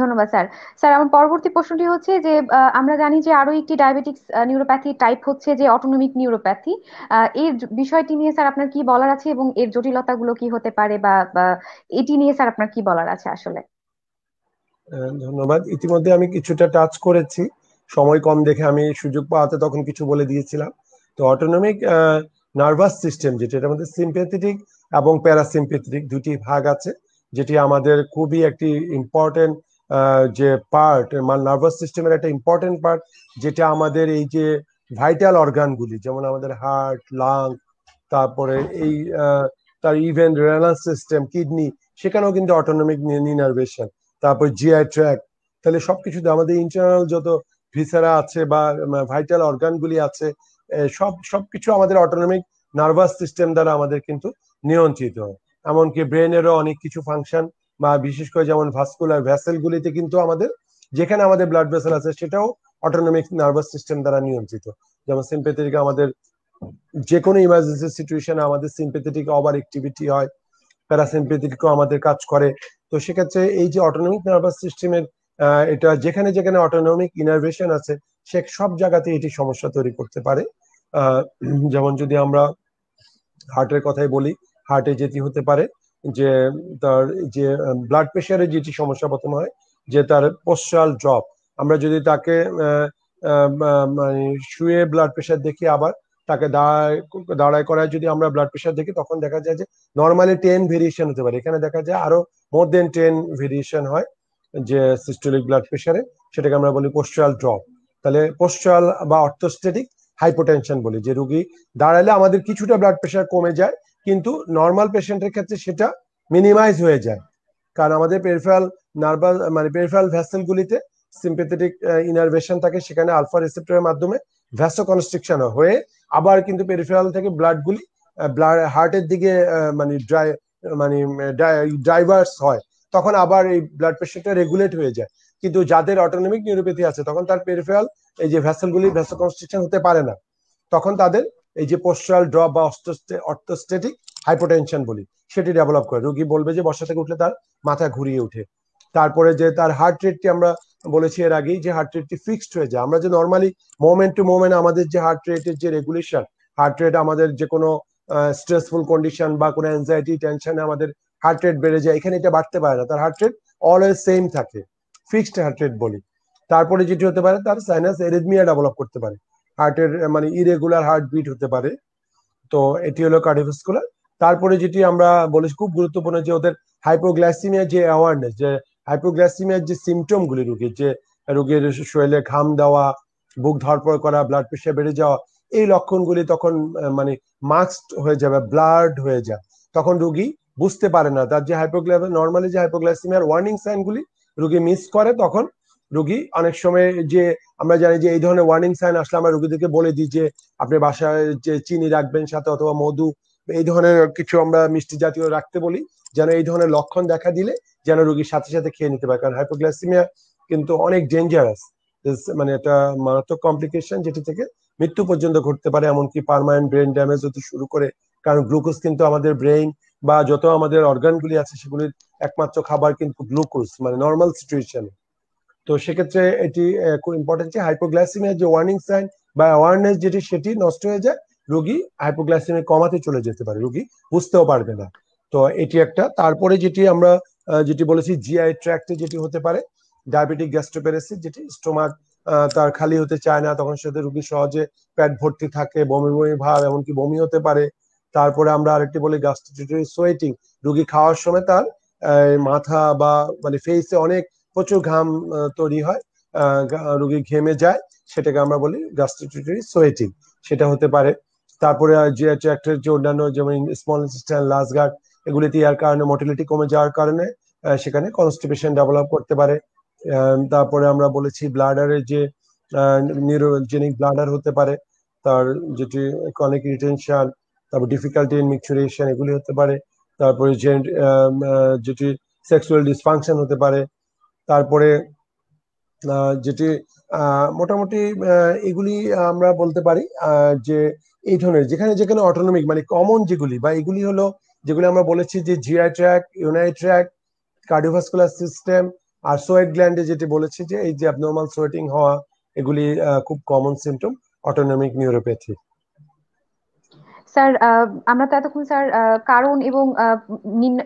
ধন্যবাদ স্যার স্যার আমার পরবর্তী প্রশ্নটি হচ্ছে যে আমরা জানি যে আরো একটি ডায়াবেটিক্স নিউরোপ্যাথি টাইপ হচ্ছে যে অটোনমিক নিউরোপ্যাথি এর বিষয়টি নিয়ে স্যার আপনার কি বলার আছে এবং এর জটিলতাগুলো কি হতে পারে বা এটি নিয়ে স্যার আপনার কি বলার আছে আসলে ধন্যবাদ ইতিমধ্যে আমি কিছুটা টাচ করেছি সময় কম দেখে আমি সুযোগ পাওয়াতে তখন কিছু বলে দিয়েছিলাম তো অটোনমিক নার্ভাস সিস্টেম যেটা এটার মধ্যে সিম্পেথেটিক এবং প্যারাসিম্পেথেটিক দুটি ভাগ আছে যেটি আমাদের খুবই একটি ইম্পর্টেন্ট যে পার্ট মানে নার্ভাস সিস্টেমের একটা ইম্পর্টেন্ট পার্ট যেটা আমাদের এই যে ভাইটাল অর্গানগুলি যেমন আমাদের হার্ট লাং তারপরে এই তার ইভেন রেনাল সিস্টেম কিডনি সেখানেও কিন্তু অটোনমিক নিনার্ভেশন তারপর জিআই ট্র্যাক তাহলে সবকিছুতে আমাদের ইন্টারনাল যত ভিসারা আছে বা ভাইটাল অর্গানগুলি মানে আছে সব সবকিছু আমাদের অটোনমিক নার্ভাস সিস্টেম দ্বারা আমাদের কিন্তু নিয়ন্ত্রিত এমনকি ব্রেনেরও অনেক কিছু ফাংশন বা বিশেষ করে যেমন ভাস্কুলার ভ্যাসেলগুলিতে কিন্তু আমাদের যেখানে আমাদের ব্লাড ভেসেল আছে সেটাও অটোনমিক নার্ভাস সিস্টেম দ্বারা নিয়ন্ত্রিত যেমন সিম্পেথেটিক আমাদের যে কোনো ইমার্জেন্সি সিচুয়েশনে আমাদের সিম্পেথেটিক ওভার অ্যাক্টিভিটি হয় প্যারাসিম্পেথেটিকও আমাদের কাজ করে তো সেক্ষেত্রে এই যে অটোনমিক নার্ভাস সিস্টেমের এটা যেখানে যেখানে অটোনমিক ইনারভেশন আছে সে সব জায়গাতে এটি সমস্যা তৈরি করতে পারে যেমন যদি আমরা হার্টের কথাই বলি হার্টে যেটি হতে পারে যে তার যে ব্লাড প্রেশারে যেটি সমস্যা প্রথম হয় যে তার পোস্টাল ড্রপ আমরা যদি তাকে মানে শুয়ে ব্লাড প্রেশার দেখি আবার তাকে দাঁড়ায় দাঁড়ায় করায় যদি আমরা ব্লাড প্রেশার দেখি তখন দেখা যায় যে নর্মালি টেন ভেরিয়েশন হতে পারে এখানে দেখা যায় আরো মোর দেন টেন ভেরিয়েশন হয় যে সিস্টোলিক ব্লাড প্রেশারে সেটাকে আমরা বলি পোস্ট্রাল ড্রপ তাহলে পোস্ট্রাল বা অর্থোস্টেটিক হাইপোটেনশন বলি যে রুগী দাঁড়ালে আমাদের কিছুটা ব্লাড প্রেশার কমে যায় কিন্তু নর্মাল পেশেন্টের ক্ষেত্রে সেটা মিনিমাইজ হয়ে যায় কারণ আমাদের পেরফেরাল নার্ভাল মানে ভ্যাসেল ভ্যাসেলগুলিতে সিম্পেথেটিক ইনারভেশন থাকে সেখানে আলফা রিসেপ্টরের মাধ্যমে ভ্যাসো কনস্ট্রিকশন হয়ে আবার কিন্তু পেরিফেরাল থেকে ব্লাডগুলি ব্লাড হার্টের দিকে মানে ড্রাই মানে ড্রাইভার্স হয় তখন আবার এই ব্লাড প্রেশারটা রেগুলেট হয়ে যায় কিন্তু যাদের অটোনমিক নিউরোপ্যাথি আছে তখন তার পেরিফেরাল এই যে ভ্যাসেলগুলি ভ্যাসো কনস্ট্রিকশন হতে পারে না তখন তাদের এই যে পোস্টাল ড্রপ বা অর্থস্টেটিক হাইপোটেনশন বলি সেটি ডেভেলপ করে রোগী বলবে যে বসা থেকে উঠলে তার মাথা ঘুরিয়ে উঠে তারপরে যে তার হার্ট রেটটি আমরা বলেছি এর আগেই যে হার্ট রেটটি ফিক্সড হয়ে যায় আমরা যে নর্মালি মোমেন্ট টু মোমেন্ট আমাদের যে হার্ট রেটের যে রেগুলেশন হার্ট রেট আমাদের যে কোনো স্ট্রেসফুল কন্ডিশন বা কোনো অ্যাংজাইটি টেনশনে আমাদের হার্ট রেট বেড়ে যায় এখানে এটা বাড়তে পারে না তার হার্ট রেট অলওয়েজ সেম থাকে ফিক্সড হার্ট রেট বলি তারপরে যেটি হতে পারে তার সাইনাস এরিদমিয়া ডেভেলপ করতে পারে হার্টের মানে ইরেগুলার হার্ট বিট হতে পারে তো এটি হলো কার্ডিওভাস্কুলার তারপরে যেটি আমরা বলেছি খুব গুরুত্বপূর্ণ যে ওদের হাইপোগ্লাসিমিয়া যে অ্যাওয়ারনেস যে হাইপোগ্লাসিমিয়ার যে সিমটম গুলি রুগীর যে রুগীর শরীরে ঘাম দেওয়া বুক ধরপর করা ব্লাড প্রেশার বেড়ে যাওয়া এই লক্ষণগুলি তখন মানে মাস্ক হয়ে যাবে ব্লাড হয়ে যায় তখন রুগী বুঝতে পারে না তার যে হাইপোগ্লাস নর্মালি যে হাইপোগ্লাসিমিয়ার ওয়ার্নিং সাইনগুলি রুগী মিস করে তখন রোগী অনেক সময় যে আমরা জানি যে এই ধরনের ওয়ার্নিং সাইন আসলে আমরা রোগীদেরকে বলে দিই যে আপনি বাসায় যে চিনি রাখবেন সাথে অথবা মধু এই ধরনের কিছু আমরা মিষ্টি জাতীয় রাখতে বলি যেন এই ধরনের লক্ষণ দেখা দিলে যেন রোগীর সাথে সাথে খেয়ে নিতে পারে কারণ হাইপোগ্লাসিমিয়া কিন্তু অনেক ডেঞ্জারাস মানে এটা মারাত্মক কমপ্লিকেশন যেটি থেকে মৃত্যু পর্যন্ত ঘটতে পারে এমনকি পারমানেন্ট ব্রেন ড্যামেজ হতে শুরু করে কারণ গ্লুকোজ কিন্তু আমাদের ব্রেইন বা যত আমাদের অর্গানগুলি আছে সেগুলির একমাত্র খাবার কিন্তু গ্লুকোজ মানে নর্মাল সিচুয়েশনে তো সেক্ষেত্রে এটি খুব ইম্পর্টেন্ট যে হাইপোগ্লাইসিমিয়া যে ওয়ার্নিং সাইন বা অ্যাওয়ারনেস যেটি সেটি নষ্ট হয়ে যায় রোগী হাইপোগ্লাসিমের কমাতে চলে যেতে পারে রোগী বুঝতেও পারবে না তো এটি একটা তারপরে যেটি আমরা যেটি বলেছি জিআই ট্র্যাক্টে যেটি হতে পারে ডায়াবেটিক গ্যাস্ট্রোপ্যারেসিস যেটি স্টোমাক তার খালি হতে চায় না তখন সাথে রুগী সহজে পেট ভর্তি থাকে বমি বমি ভাব এমনকি বমি হতে পারে তারপরে আমরা আরেকটি বলি গ্যাস্ট্রিটিউটারি সোয়েটিং রুগী খাওয়ার সময় তার মাথা বা মানে ফেসে অনেক প্রচুর ঘাম তৈরি হয় রোগী ঘেমে যায় সেটাকে আমরা বলি গ্যাস্ট্রিটিস সোয়েটিং সেটা হতে পারে তারপরে যে অন্যান্য যেমন স্মল ইনস্টাইল লার্জ গার্ড এগুলিতে ইয়ার কারণে মোটিলিটি কমে যাওয়ার কারণে সেখানে কনস্টিপেশন ডেভেলপ করতে পারে তারপরে আমরা বলেছি ব্লাডারের যে নিউরোজেনিক ব্লাডার হতে পারে তার যেটি কনিক রিটেনশন তারপর ডিফিকাল্টি ইন মিকচুরেশন এগুলি হতে পারে তারপরে যেটি সেক্সুয়াল ডিসফাংশন হতে পারে তারপরে যেটি মোটামুটি এগুলি আমরা বলতে পারি যে এই ধরনের যেখানে যেখানে অটোনমিক মানে কমন যেগুলি বা এগুলি হলো যেগুলি আমরা বলেছি যে জিআই ট্র্যাক ইউনাই ট্র্যাক কার্ডিওভাস্কুলার সিস্টেম আর সোয়েট গ্ল্যান্ডে যেটি বলেছি যে এই যে অ্যাবনর্মাল সোয়েটিং হওয়া এগুলি খুব common symptom autonomic neuropathy sir আমরা তো এতক্ষণ স্যার কারণ এবং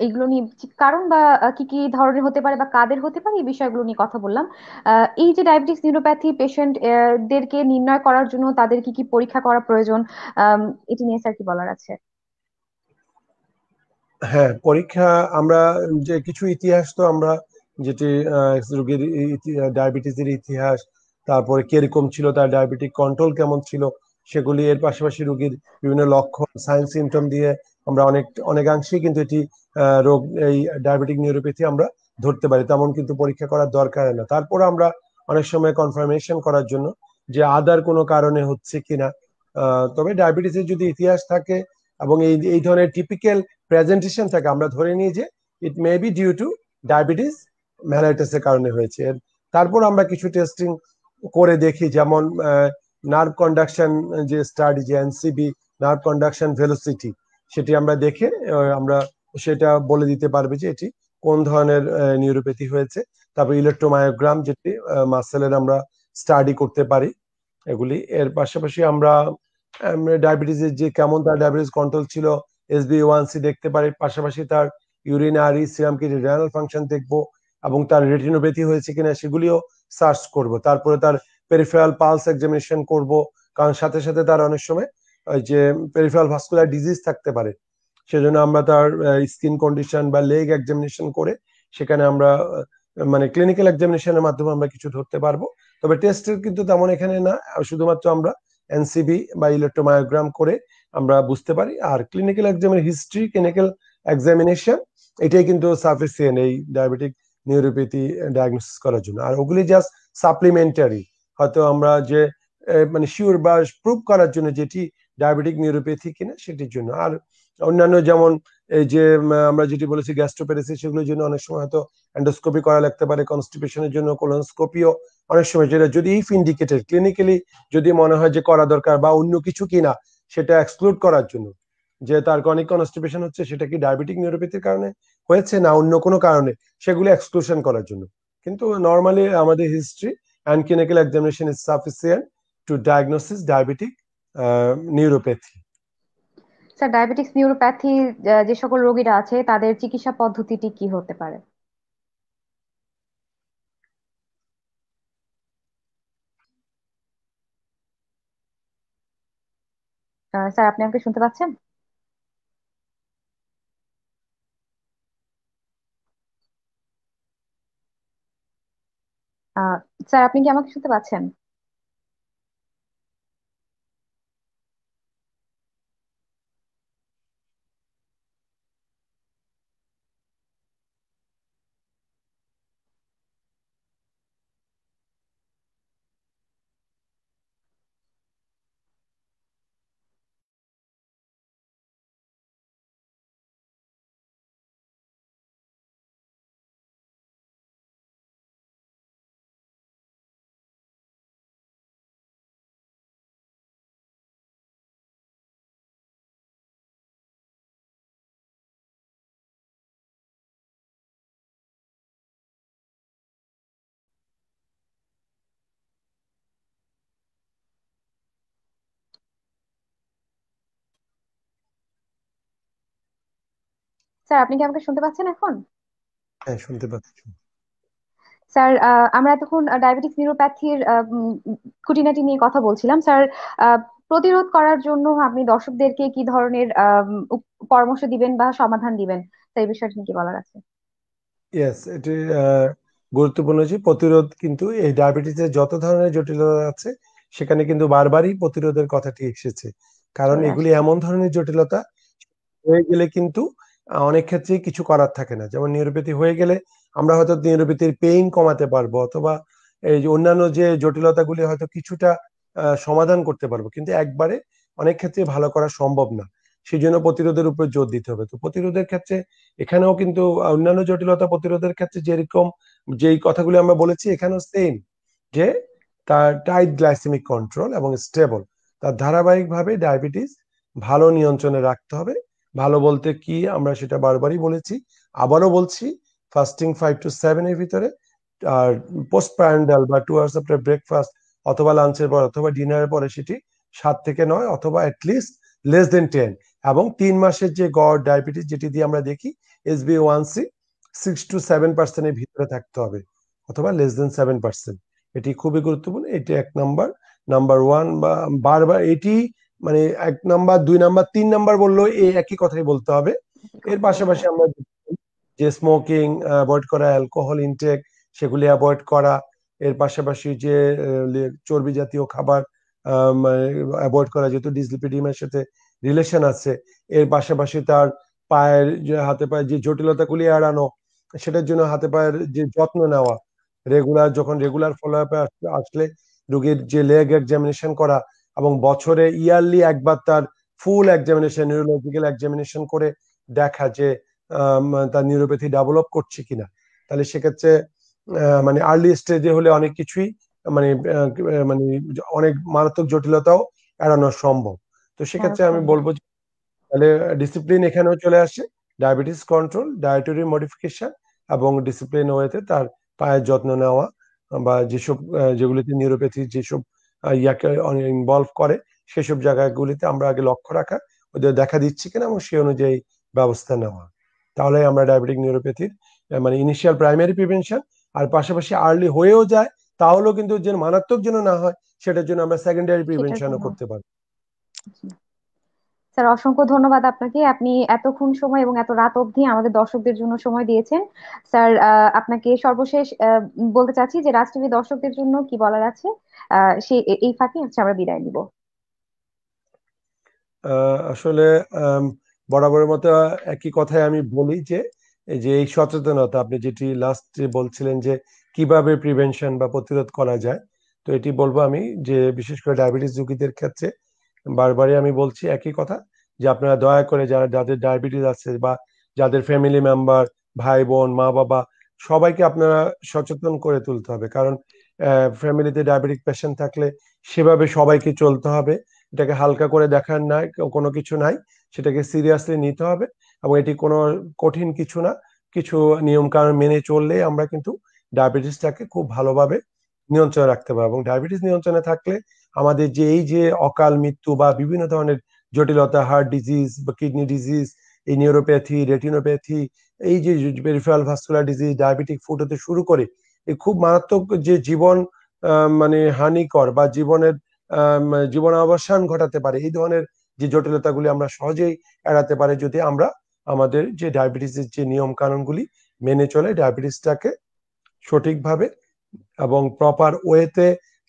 এগুলো নিয়ে কারণ বা কি কি ধরনের হতে পারে বা কাদের হতে পারে এই বিষয়গুলো নিয়ে কথা বললাম এই যে ডায়াবেটিস নিউরোপ্যাথি পেশেন্ট দেরকে নির্ণয় করার জন্য তাদের কি কি পরীক্ষা করা প্রয়োজন এটি নিয়ে স্যার কি বলার আছে হ্যাঁ পরীক্ষা আমরা যে কিছু ইতিহাস তো আমরা যেটি রোগীর ডায়াবেটিসের ইতিহাস তারপরে কিরকম ছিল তার ডায়াবেটিক কন্ট্রোল কেমন ছিল সেগুলি এর পাশাপাশি রোগীর বিভিন্ন লক্ষণ সাইন সিমটম দিয়ে আমরা অনেক অনেকাংশেই কিন্তু এটি রোগ এই ডায়াবেটিক নিউরোপ্যাথি আমরা ধরতে পারি তেমন কিন্তু পরীক্ষা করার দরকার না তারপর আমরা অনেক সময় কনফার্মেশন করার জন্য যে আদার কোনো কারণে হচ্ছে কিনা তবে ডায়াবেটিসের যদি ইতিহাস থাকে এবং এই এই ধরনের টিপিক্যাল প্রেজেন্টেশন থাকে আমরা ধরে নিই যে it may be due to diabetes ম্যালাইটাসের কারণে হয়েছে তারপর আমরা কিছু টেস্টিং করে দেখি যেমন নার্ভ কন্ডাকশন যে স্টাডি যে এনসিবি নার্ভ কন্ডাকশন ভেলোসিটি সেটি আমরা দেখে আমরা সেটা বলে দিতে পারবে যে এটি কোন ধরনের নিউরোপ্যাথি হয়েছে তারপর ইলেকট্রোমায়োগ্রাম যেটি মাসেলের আমরা স্টাডি করতে পারি এগুলি এর পাশাপাশি আমরা ডায়াবেটিসের যে কেমন তার ডায়াবেটিস কন্ট্রোল ছিল এসবি ওয়ান সি দেখতে পারি পাশাপাশি তার ইউরিনারি সিরাম কি রেনাল ফাংশন দেখবো এবং তার রেটিনোপ্যাথি হয়েছে কিনা সেগুলিও সার্চ করব তারপরে তার পেরিফেরাল পালস এক্সামিনেশন করব কারণ সাথে সাথে তার অনেক সময় ওই যে পেরিফেরাল ভাস্কুলার ডিজিজ থাকতে পারে সেজন্য আমরা তার স্কিন কন্ডিশন বা লেগ এক্সামিনেশন করে সেখানে আমরা মানে ক্লিনিক্যাল এক্সামিনেশনের মাধ্যমে আমরা কিছু ধরতে পারবো তবে টেস্টের কিন্তু তেমন এখানে না শুধুমাত্র আমরা এনসিবি বা ইলেকট্রোমায়োগ্রাম করে আমরা বুঝতে পারি আর ক্লিনিক্যাল এক্সামের হিস্ট্রি ক্লিনিক্যাল এক্সামিনেশন এটাই কিন্তু সাফিসিয়েন্ট এই ডায়াবেটিক নিউরোপ্যাথি ডায়াগনোসিস করার জন্য আর ওগুলি জাস্ট সাপ্লিমেন্টারি হয়তো আমরা যে মানে শিওর বা প্রুভ করার জন্য যেটি ডায়াবেটিক নিউরোপ্যাথি কিনা সেটির জন্য আর অন্যান্য যেমন এই যে আমরা যেটি বলেছি গ্যাস্ট্রোপ্যারেসিস সেগুলোর জন্য অনেক সময় হয়তো অ্যান্ডোস্কোপি করা লাগতে পারে কনস্টিপেশনের জন্য কোলনস্কোপিও অনেক সময় যেটা যদি ইফ ইন্ডিকেটেড ক্লিনিক্যালি যদি মনে হয় যে করা দরকার বা অন্য কিছু কিনা সেটা এক্সক্লুড করার জন্য যে তার অনেক কনস্টিপেশন হচ্ছে সেটা কি ডায়াবেটিক নিউরোপ্যাথির কারণে হয়েছে না অন্য কোনো কারণে সেগুলো এক্সক্লুশন করার জন্য কিন্তু নর্মালি আমাদের history and clinical examination is sufficient to diagnose diabetic uh, neuropathy. Sir diabetics neuropathy যে সকল রোগীরা আছে তাদের চিকিৎসা পদ্ধতিটি কি হতে পারে স্যার আপনি আমাকে শুনতে পাচ্ছেন আহ স্যার আপনি কি আমাকে শুনতে পাচ্ছেন স্যার আপনি কি আমাকে শুনতে পাচ্ছেন এখন হ্যাঁ শুনতে পাচ্ছি স্যার আমরা এতক্ষণ ডায়াবেটিক নিউরোপ্যাথির খুঁটিনাটি নিয়ে কথা বলছিলাম স্যার প্রতিরোধ করার জন্য আপনি দর্শকদেরকে কি ধরনের পরামর্শ দিবেন বা সমাধান দিবেন এই বিষয়টি কি বলার আছে ইয়েস এটি গুরুত্বপূর্ণ যে প্রতিরোধ কিন্তু এই ডায়াবেটিসের যত ধরনের জটিলতা আছে সেখানে কিন্তু বারবারই প্রতিরোধের কথাটি এসেছে কারণ এগুলি এমন ধরনের জটিলতা হয়ে গেলে কিন্তু অনেক ক্ষেত্রেই কিছু করার থাকে না যেমন নিউরোপ্যাথি হয়ে গেলে আমরা হয়তো নিউরোপ্যাথির পেইন কমাতে পারবো অথবা এই যে অন্যান্য যে জটিলতাগুলি হয়তো কিছুটা সমাধান করতে পারবো কিন্তু একবারে অনেক ক্ষেত্রে ভালো করা সম্ভব না সেই জন্য প্রতিরোধের উপর জোর দিতে হবে তো প্রতিরোধের ক্ষেত্রে এখানেও কিন্তু অন্যান্য জটিলতা প্রতিরোধের ক্ষেত্রে যেরকম যেই কথাগুলি আমরা বলেছি এখানেও সেম যে তার টাইট গ্লাইসেমিক কন্ট্রোল এবং স্টেবল তার ধারাবাহিকভাবে ডায়াবেটিস ভালো নিয়ন্ত্রণে রাখতে হবে ভালো বলতে কি আমরা সেটা বারবারই বলেছি আবারও বলছি ফাস্টিং ফাইভ টু সেভেন এর ভিতরে আর পোস্ট প্যান্ডাল বা টু আওয়ার্স আফটার ব্রেকফাস্ট অথবা লাঞ্চের পর অথবা ডিনারের পরে সেটি সাত থেকে নয় অথবা অ্যাটলিস্ট লেস দেন টেন এবং তিন মাসের যে গড় ডায়াবেটিস যেটি দিয়ে আমরা দেখি এস বি ওয়ান সি সিক্স টু সেভেন পার্সেন্টের ভিতরে থাকতে হবে অথবা লেস দেন সেভেন পার্সেন্ট এটি খুবই গুরুত্বপূর্ণ এটি এক নাম্বার নাম্বার ওয়ান বা বারবার এটি মানে এক নাম্বার দুই নাম্বার তিন নাম্বার বললো এই একই কথাই বলতে হবে এর পাশাপাশি আমরা যে স্মোকিং অ্যাভয়েড করা অ্যালকোহল ইনটেক সেগুলি অ্যাভয়েড করা এর পাশাপাশি যে চর্বি জাতীয় খাবার অ্যাভয়েড মানে করা যেহেতু ডিসলিপিডিমের সাথে রিলেশন আছে এর পাশাপাশি তার পায়ের হাতে পায়ের যে জটিলতাগুলি এড়ানো সেটার জন্য হাতে পায়ের যে যত্ন নেওয়া রেগুলার যখন রেগুলার ফলো আপে আসলে রোগীর যে লেগ এক্সামিনেশন করা এবং বছরে ইয়ারলি একবার তার ফুল এক্সামিনেশন নিউরোলজিক্যাল এক্সামিনেশন করে দেখা যে তার নিউরোপ্যাথি ডেভেলপ করছে কিনা তাহলে সেক্ষেত্রে মানে আর্লি স্টেজে হলে অনেক কিছুই মানে মানে অনেক মারাত্মক জটিলতাও এড়ানো সম্ভব তো সেক্ষেত্রে আমি বলবো যে তাহলে ডিসিপ্লিন এখানেও চলে আসে ডায়াবেটিস কন্ট্রোল ডায়েটরি মডিফিকেশন এবং ডিসিপ্লিন ওয়েতে তার পায়ের যত্ন নেওয়া বা যেসব যেগুলিতে নিউরোপ্যাথি যেসব ইয়াকে ইনভলভ করে সেসব জায়গাগুলিতে আমরা আগে লক্ষ্য রাখা ওদের দেখা দিচ্ছে কিনা এবং সেই অনুযায়ী ব্যবস্থা নেওয়া তাহলে আমরা ডায়াবেটিক নিউরোপ্যাথির মানে ইনিশিয়াল প্রাইমারি প্রিভেনশন আর পাশাপাশি আর্লি হয়েও যায় তাহলেও কিন্তু যেন মারাত্মক যেন না হয় সেটার জন্য আমরা সেকেন্ডারি প্রিভেনশনও করতে পারি আচ্ছা। স্যার অসংখ্য ধন্যবাদ আপনাকে আপনি এতক্ষণ সময় এবং এত রাত অবধি আমাদের দর্শকদের জন্য সময় দিয়েছেন স্যার আপনাকে সর্বশেষ বলতে চাচ্ছি যে রাজ টিভি দর্শকদের জন্য কি বলার আছে সে এই ফাঁকে হচ্ছে আমরা বিদায় নিব আসলে বরাবরের মতো একই কথাই আমি বলি যে যে এই সচেতনতা আপনি যেটি লাস্ট বলছিলেন যে কিভাবে প্রিভেনশন বা প্রতিরোধ করা যায় তো এটি বলবো আমি যে বিশেষ করে ডায়াবেটিস রুগীদের ক্ষেত্রে বারবারই আমি বলছি একই কথা যে আপনারা দয়া করে যারা যাদের ডায়াবেটিস আছে বা যাদের ফ্যামিলি মেম্বার ভাই বোন মা বাবা সবাইকে আপনারা সচেতন করে তুলতে হবে কারণ ফ্যামিলিতে ডায়াবেটিক পেশেন্ট থাকলে সেভাবে সবাইকে চলতে হবে এটাকে হালকা করে দেখার নাই কোনো কিছু নাই সেটাকে সিরিয়াসলি নিতে হবে এবং এটি কোনো কঠিন কিছু না কিছু নিয়ম কানুন মেনে চললে আমরা কিন্তু ডায়াবেটিসটাকে খুব ভালোভাবে নিয়ন্ত্রণে রাখতে পারবো এবং ডায়াবেটিস নিয়ন্ত্রণে থাকলে আমাদের যে এই যে অকাল মৃত্যু বা বিভিন্ন ধরনের জটিলতা হার্ট ডিজিজ বা কিডনি ডিজিজ এই নিউরোপ্যাথি রেটিনোপ্যাথি এই যে peripheral vascular disease diabetic foot হতে শুরু করে এই খুব মারাত্মক যে জীবন মানে হানিকর বা জীবনের মানে জীবন অবসান ঘটাতে পারে এই ধরনের যে জটিলতাগুলি আমরা সহজেই এড়াতে পারে যদি আমরা আমাদের যে ডায়াবেটিসের যে নিয়ম কানুনগুলি মেনে চলে ডায়াবেটিসটাকে সঠিকভাবে এবং প্রপার ওয়েতে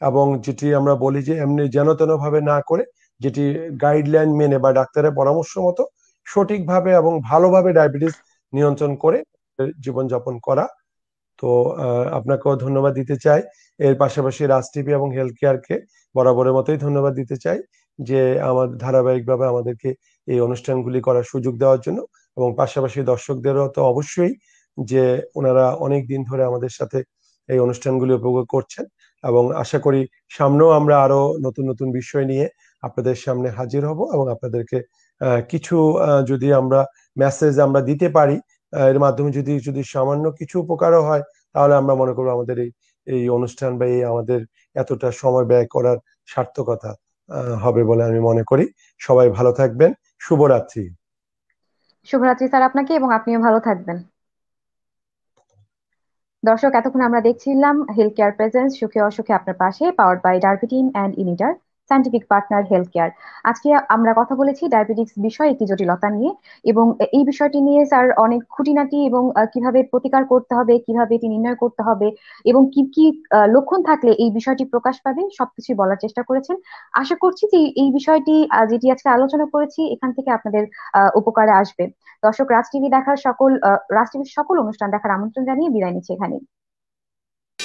এবং যেটি আমরা বলি যে এমনি যেন তেনভাবে না করে যেটি গাইডলাইন মেনে বা ডাক্তারের পরামর্শ মতো সঠিকভাবে এবং ভালোভাবে ডায়াবেটিস নিয়ন্ত্রণ করে জীবনযাপন করা তো আপনাকেও ধন্যবাদ দিতে চাই এর পাশাপাশি রাজ টিভি এবং হেলথ কেয়ারকে বরাবরের মতোই ধন্যবাদ দিতে চাই যে আমাদের ধারাবাহিকভাবে আমাদেরকে এই অনুষ্ঠানগুলি করার সুযোগ দেওয়ার জন্য এবং পাশাপাশি দর্শকদেরও তো অবশ্যই যে ওনারা অনেক দিন ধরে আমাদের সাথে এই অনুষ্ঠানগুলি উপভোগ করছেন এবং আশা করি সামনেও আমরা আরো নতুন নতুন বিষয় নিয়ে আপনাদের সামনে হাজির হব এবং আপনাদেরকে কিছু যদি আমরা মেসেজ আমরা দিতে পারি এর মাধ্যমে যদি যদি সামান্য কিছু উপকারও হয় তাহলে আমরা মনে করবো আমাদের এই এই অনুষ্ঠান বা এই আমাদের এতটা সময় ব্যয় করার সার্থকতা হবে বলে আমি মনে করি সবাই ভালো থাকবেন শুভরাত্রি শুভরাত্রি স্যার আপনাকে এবং আপনিও ভালো থাকবেন দর্শক এতক্ষণ আমরা দেখছিলাম হেলথ কেয়ার প্রেজেন্স সুখে অসুখে আপনার পাশে পাওয়ার বাই ডার্বিটিন অ্যান্ড ইনিটার সায়েন্টিফিক পার্টনার হেলথ কেয়ার আজকে আমরা কথা বলেছি ডায়াবেটিক্স বিষয়ে একটি জটিলতা নিয়ে এবং এই বিষয়টি নিয়ে স্যার অনেক খুঁটিনাটি এবং কিভাবে প্রতিকার করতে হবে কিভাবে এটি নির্ণয় করতে হবে এবং কি কি লক্ষণ থাকলে এই বিষয়টি প্রকাশ পাবে সবকিছু বলার চেষ্টা করেছেন আশা করছি যে এই বিষয়টি যেটি আজকে আলোচনা করেছি এখান থেকে আপনাদের উপকারে আসবে দর্শক রাজ টিভি দেখার সকল রাজ টিভির সকল অনুষ্ঠান দেখার আমন্ত্রণ জানিয়ে বিদায় নিচ্ছি এখানে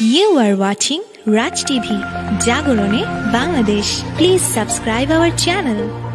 You are watching Raj TV, Jagorone, Bangladesh. Please subscribe our channel.